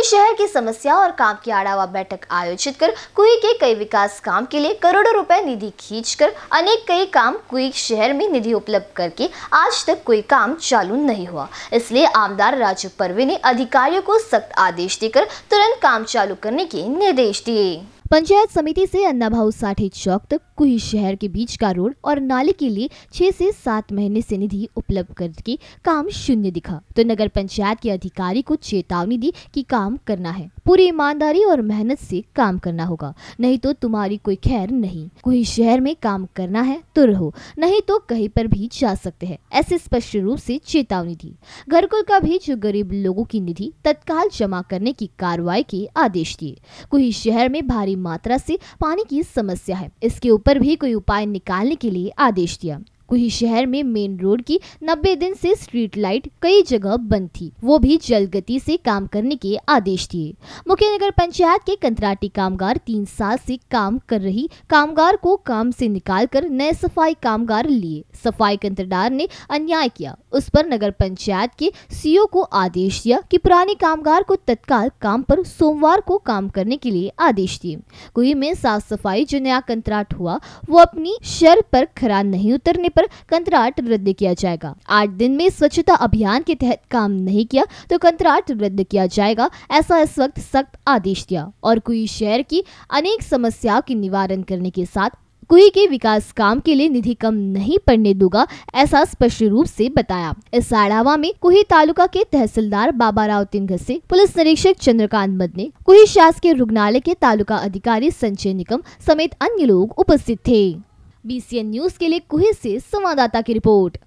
कुई शहर की समस्या और काम की आड़ावा बैठक आयोजित कर कुई के कई विकास काम के लिए करोड़ों रुपए निधि खींचकर अनेक कई काम कुई शहर में निधि उपलब्ध करके आज तक कोई काम चालू नहीं हुआ इसलिए आमदार राजू परवे ने अधिकारियों को सख्त आदेश देकर तुरंत काम चालू करने के निर्देश दिए पंचायत समिति से भाव साठे चौक तक कुही शहर के बीच का रोड और नाले के लिए छह से सात महीने से निधि उपलब्ध करके काम शून्य दिखा तो नगर पंचायत के अधिकारी को चेतावनी दी कि काम करना है पूरी ईमानदारी और मेहनत से काम करना होगा नहीं तो तुम्हारी कोई खैर नहीं कुही शहर में काम करना है तो रहो नहीं तो कहीं पर भी जा सकते हैं ऐसे स्पष्ट रूप से चेतावनी दी घर का भी जो गरीब लोगों की निधि तत्काल जमा करने की कार्रवाई के आदेश दिए कुही शहर में भारी मात्रा से पानी की समस्या है इसके ऊपर भी कोई उपाय निकालने के लिए आदेश दिया वहीं शहर में मेन रोड की 90 दिन से स्ट्रीट लाइट कई जगह बंद थी वो भी जल गति से काम करने के आदेश दिए मुख्य नगर पंचायत के कंत्राटी कामगार तीन साल से काम कर रही कामगार को काम से निकालकर नए सफाई कामगार लिए सफाई कंत्रदार ने अन्याय किया उस पर नगर पंचायत के सीओ को आदेश दिया कि पुराने कामगार को तत्काल काम पर सोमवार को काम करने के लिए आदेश दिए कुई में साफ सफाई जो नया कंत्राट हुआ वो अपनी शर पर खरा नहीं उतरने पर पर कंत्राट रद्द किया जाएगा आठ दिन में स्वच्छता अभियान के तहत काम नहीं किया तो कंत्राट रद्द किया जाएगा ऐसा इस वक्त सख्त आदेश दिया और कोई शहर की अनेक समस्याओं के निवारण करने के साथ कुई के विकास काम के लिए निधि कम नहीं पड़ने दूंगा ऐसा स्पष्ट रूप से बताया इस आड़ावा में कुही तालुका के तहसीलदार बाबा राव तिंग से पुलिस निरीक्षक चंद्रकांत मद ने कुही शासकीय रुग्णालय के तालुका अधिकारी संजय निकम समेत अन्य लोग उपस्थित थे बीसीएन न्यूज के लिए कुहे से संवाददाता की रिपोर्ट